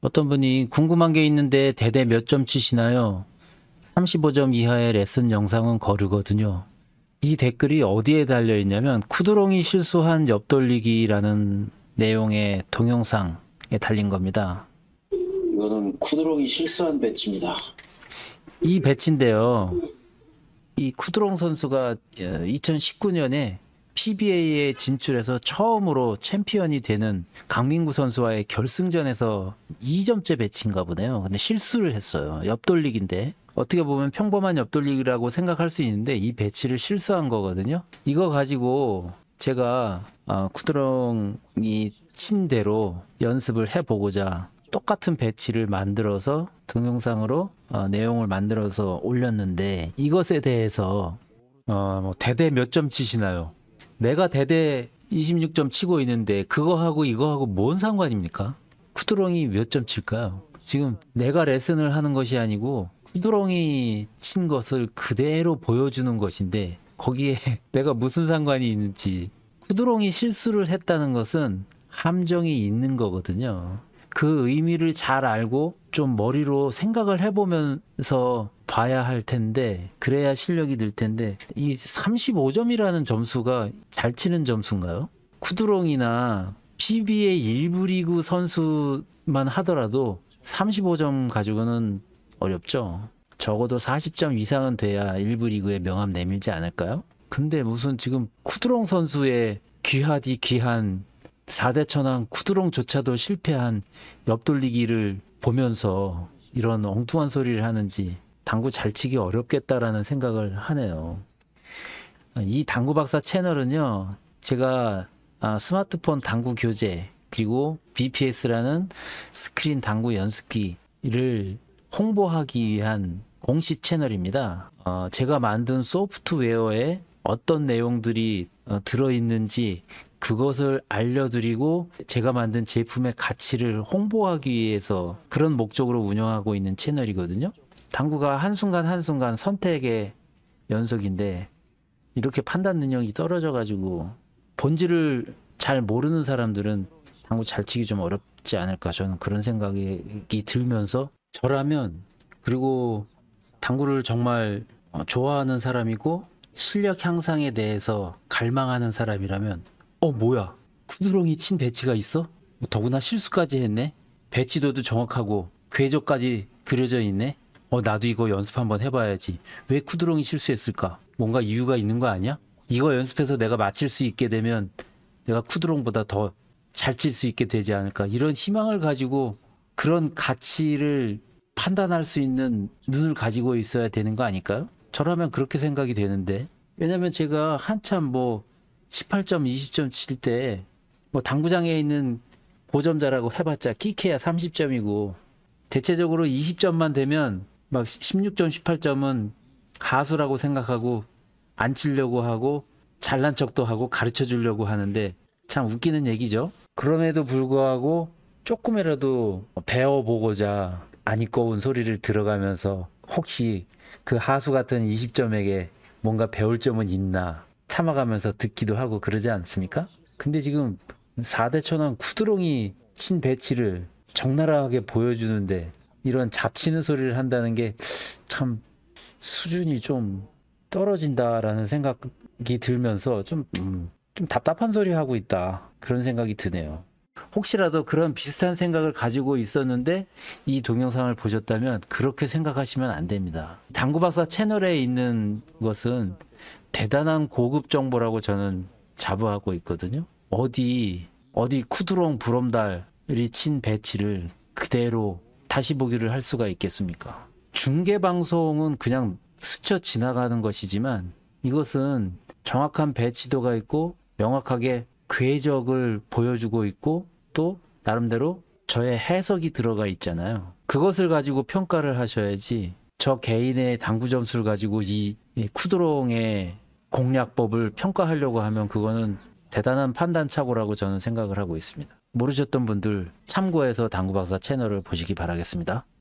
어떤 분이 궁금한 게 있는데 대대 몇 점 치시나요? 35점 이하의 레슨 영상은 거르거든요. 이 댓글이 어디에 달려 있냐면 쿠드롱이 실수한 옆돌리기라는 내용의 동영상에 달린 겁니다. 이거는 쿠드롱이 실수한 배치입니다. 이 배치인데요. 이 쿠드롱 선수가 2019년에 어, PBA에 진출해서 처음으로 챔피언이 되는 강민구 선수와의 결승전에서 2점째 배치인가 보네요. 근데 실수를 했어요. 옆돌리기인데. 어떻게 보면 평범한 옆돌리기라고 생각할 수 있는데 이 배치를 실수한 거거든요. 이거 가지고 제가 어, 쿠드롱이 친 대로 연습을 해보고자 똑같은 배치를 만들어서 동영상으로 어, 내용을 만들어서 올렸는데 이것에 대해서 어, 뭐 대대 몇 점 치시나요? 내가 대대 26점 치고 있는데 그거하고 이거하고 뭔 상관입니까? 쿠드롱이 몇 점 칠까요? 지금 내가 레슨을 하는 것이 아니고 쿠드롱이 친 것을 그대로 보여주는 것인데 거기에 내가 무슨 상관이 있는지 쿠드롱이 실수를 했다는 것은 함정이 있는 거거든요. 그 의미를 잘 알고 좀 머리로 생각을 해보면서 봐야 할 텐데 그래야 실력이 늘 텐데 이 35점이라는 점수가 잘 치는 점수인가요? 쿠드롱이나 PB의 일부 리그 선수만 하더라도 35점 가지고는 어렵죠. 적어도 40점 이상은 돼야 일부 리그에 명함 내밀지 않을까요? 근데 무슨 지금 쿠드롱 선수의 귀하디 귀한 4대 천왕 쿠드롱조차도 실패한 옆돌리기를 보면서 이런 엉뚱한 소리를 하는지 당구 잘 치기 어렵겠다라는 생각을 하네요. 이 당구 박사 채널은요, 제가 아, 스마트폰 당구 교재 그리고 BPS라는 스크린 당구 연습기를 홍보하기 위한 공식 채널입니다. 어, 제가 만든 소프트웨어에 어떤 내용들이 어, 들어있는지 그것을 알려드리고 제가 만든 제품의 가치를 홍보하기 위해서 그런 목적으로 운영하고 있는 채널이거든요. 당구가 한순간 한순간 선택의 연속인데 이렇게 판단 능력이 떨어져 가지고 본질을 잘 모르는 사람들은 당구 잘 치기 좀 어렵지 않을까 저는 그런 생각이 들면서 저라면 그리고 당구를 정말 좋아하는 사람이고 실력 향상에 대해서 갈망하는 사람이라면 어 뭐야 쿠드롱이 친 배치가 있어? 뭐 더구나 실수까지 했네 배치도도 정확하고 궤적까지 그려져 있네 어 나도 이거 연습 한번 해봐야지. 왜 쿠드롱이 실수했을까? 뭔가 이유가 있는 거 아니야? 이거 연습해서 내가 맞힐 수 있게 되면 내가 쿠드롱보다 더 잘 칠 수 있게 되지 않을까? 이런 희망을 가지고 그런 가치를 판단할 수 있는 눈을 가지고 있어야 되는 거 아닐까요? 저라면 그렇게 생각이 되는데 왜냐면 제가 한참 뭐 18점, 20점 칠 때 뭐 당구장에 있는 고점자라고 해봤자 키케야 30점이고 대체적으로 20점만 되면 막 16점, 18점은 하수라고 생각하고 안 치려고 하고 잘난 척도 하고 가르쳐 주려고 하는데 참 웃기는 얘기죠. 그럼에도 불구하고 조금이라도 배워보고자 안이꺼운 소리를 들어가면서 혹시 그 하수 같은 20점에게 뭔가 배울 점은 있나 참아가면서 듣기도 하고 그러지 않습니까? 근데 지금 4대 천왕 쿠드롱이 친 배치를 적나라하게 보여주는데 이런 잡치는 소리를 한다는 게 참 수준이 좀 떨어진다라는 생각이 들면서 좀, 음, 좀 답답한 소리 하고 있다. 그런 생각이 드네요. 혹시라도 그런 비슷한 생각을 가지고 있었는데 이 동영상을 보셨다면 그렇게 생각하시면 안 됩니다. 당구박사 채널에 있는 것은 대단한 고급 정보라고 저는 자부하고 있거든요. 어디 어디 쿠드롱 브롬달이 친 배치를 그대로 다시 보기를 할 수가 있겠습니까? 중계 방송은 그냥 스쳐 지나가는 것이지만 이것은 정확한 배치도가 있고 명확하게 궤적을 보여주고 있고 또 나름대로 저의 해석이 들어가 있잖아요. 그것을 가지고 평가를 하셔야지 저 개인의 당구 점수를 가지고 이 쿠드롱의 공략법을 평가하려고 하면 그거는 대단한 판단착오라고 저는 생각을 하고 있습니다. 모르셨던 분들 참고해서 당구박사 채널을 보시기 바라겠습니다.